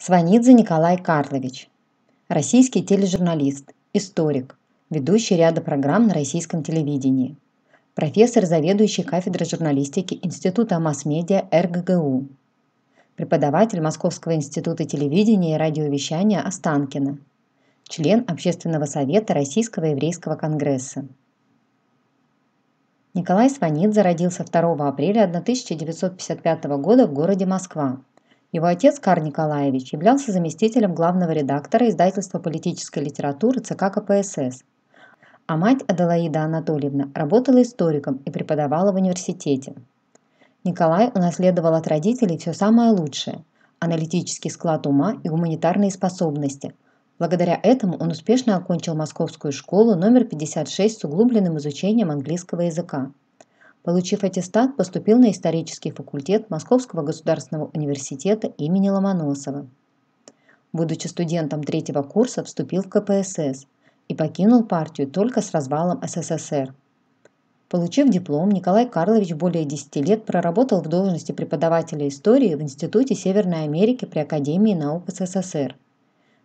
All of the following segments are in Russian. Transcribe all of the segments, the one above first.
Сванидзе Николай Карлович, российский тележурналист, историк, ведущий ряда программ на российском телевидении, профессор, заведующий кафедрой журналистики Института масс-медиа РГГУ, преподаватель Московского института телевидения и радиовещания Останкина, член Общественного совета Российского еврейского конгресса. Николай Сванидзе родился 2 апреля 1955 года в городе Москва его отец Кар Николаевич являлся заместителем главного редактора издательства политической литературы ЦК КПСС, а мать Аделаида Анатольевна работала историком и преподавала в университете. Николай унаследовал от родителей все самое лучшее – аналитический склад ума и гуманитарные способности. Благодаря этому он успешно окончил Московскую школу номер 56 с углубленным изучением английского языка. Получив аттестат, поступил на исторический факультет Московского государственного университета имени Ломоносова. Будучи студентом третьего курса, вступил в КПСС и покинул партию только с развалом СССР. Получив диплом, Николай Карлович более 10 лет проработал в должности преподавателя истории в Институте Северной Америки при Академии наук СССР.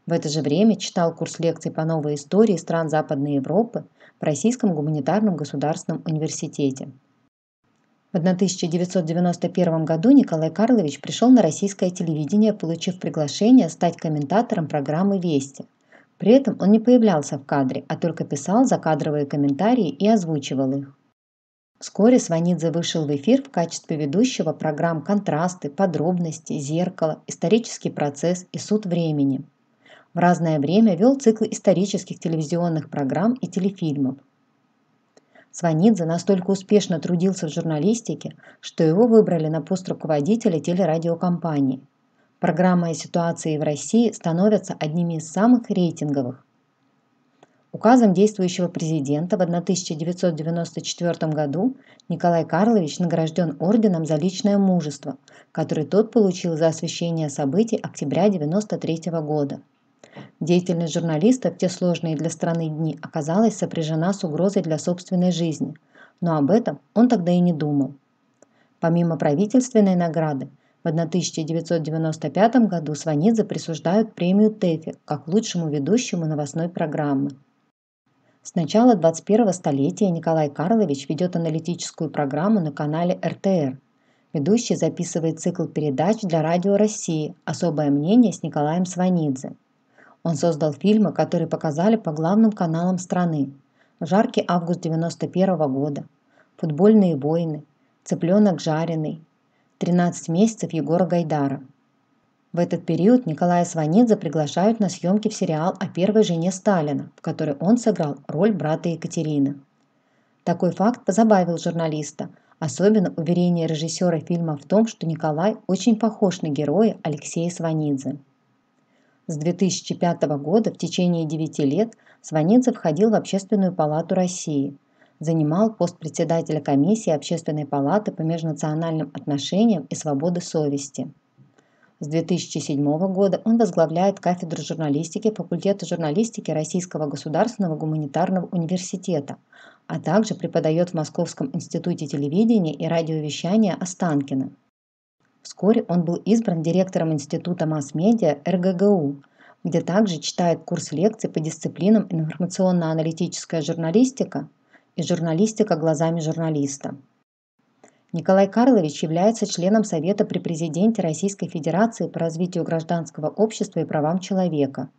В это же время читал курс лекций по новой истории стран Западной Европы в Российском гуманитарном государственном университете. В 1991 году Николай Карлович пришел на российское телевидение, получив приглашение стать комментатором программы «Вести». При этом он не появлялся в кадре, а только писал закадровые комментарии и озвучивал их. Вскоре Сванидзе вышел в эфир в качестве ведущего программ «Контрасты», «Подробности», «Зеркало», «Исторический процесс» и «Суд времени». В разное время вел циклы исторических телевизионных программ и телефильмов – Сванидзе настолько успешно трудился в журналистике, что его выбрали на пост руководителя телерадиокомпании. Программа о ситуации в России становится одними из самых рейтинговых. Указом действующего президента в 1994 году Николай Карлович награжден орденом за личное мужество, который тот получил за освещение событий октября 1993 года. Деятельность журналиста в те сложные для страны дни оказалась сопряжена с угрозой для собственной жизни, но об этом он тогда и не думал. Помимо правительственной награды, в 1995 году Сванидзе присуждают премию ТЭФИ как лучшему ведущему новостной программы. С начала 21-го столетия Николай Карлович ведет аналитическую программу на канале РТР. Ведущий записывает цикл передач для Радио России «Особое мнение» с Николаем Сванидзе. Он создал фильмы, которые показали по главным каналам страны. «Жаркий август 91 -го года», «Футбольные войны», «Цыпленок жареный», «13 месяцев Егора Гайдара». В этот период Николая Сванидзе приглашают на съемки в сериал о первой жене Сталина, в которой он сыграл роль брата Екатерины. Такой факт позабавил журналиста, особенно уверение режиссера фильма в том, что Николай очень похож на героя Алексея Сванидзе. С 2005 года в течение 9 лет Сванидзе входил в Общественную палату России, занимал пост председателя комиссии Общественной палаты по межнациональным отношениям и свободы совести. С 2007 года он возглавляет кафедру журналистики факультета журналистики Российского государственного гуманитарного университета, а также преподает в Московском институте телевидения и радиовещания Останкина. Вскоре он был избран директором Института масс-медиа РГГУ, где также читает курс лекций по дисциплинам информационно-аналитическая журналистика и журналистика глазами журналиста. Николай Карлович является членом Совета при Президенте Российской Федерации по развитию гражданского общества и правам человека,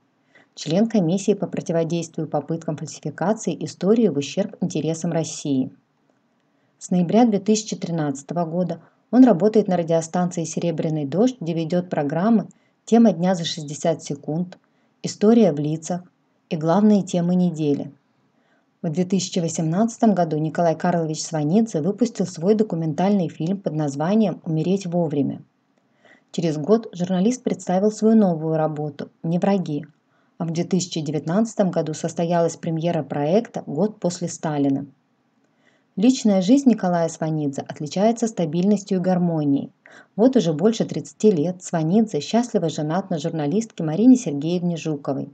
член Комиссии по противодействию попыткам фальсификации истории в ущерб интересам России. С ноября 2013 года – он работает на радиостанции «Серебряный дождь», где ведет программы «Тема дня за 60 секунд», «История в лицах» и «Главные темы недели». В 2018 году Николай Карлович Сванидзе выпустил свой документальный фильм под названием «Умереть вовремя». Через год журналист представил свою новую работу «Не враги», а в 2019 году состоялась премьера проекта «Год после Сталина», Личная жизнь Николая Сванидзе отличается стабильностью и гармонией. Вот уже больше 30 лет Сванидзе счастливо женат на журналистке Марине Сергеевне Жуковой.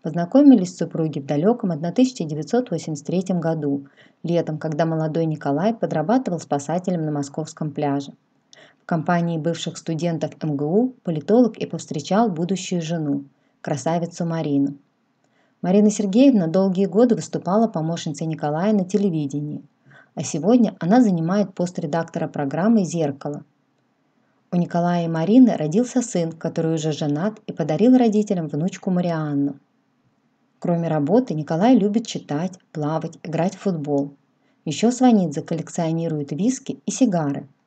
Познакомились супруги в далеком 1983 году, летом, когда молодой Николай подрабатывал спасателем на московском пляже. В компании бывших студентов МГУ политолог и повстречал будущую жену, красавицу Марину. Марина Сергеевна долгие годы выступала помощницей Николая на телевидении а сегодня она занимает пост редактора программы «Зеркало». У Николая и Марины родился сын, который уже женат и подарил родителям внучку Марианну. Кроме работы, Николай любит читать, плавать, играть в футбол. Еще Сванидзе коллекционирует виски и сигары –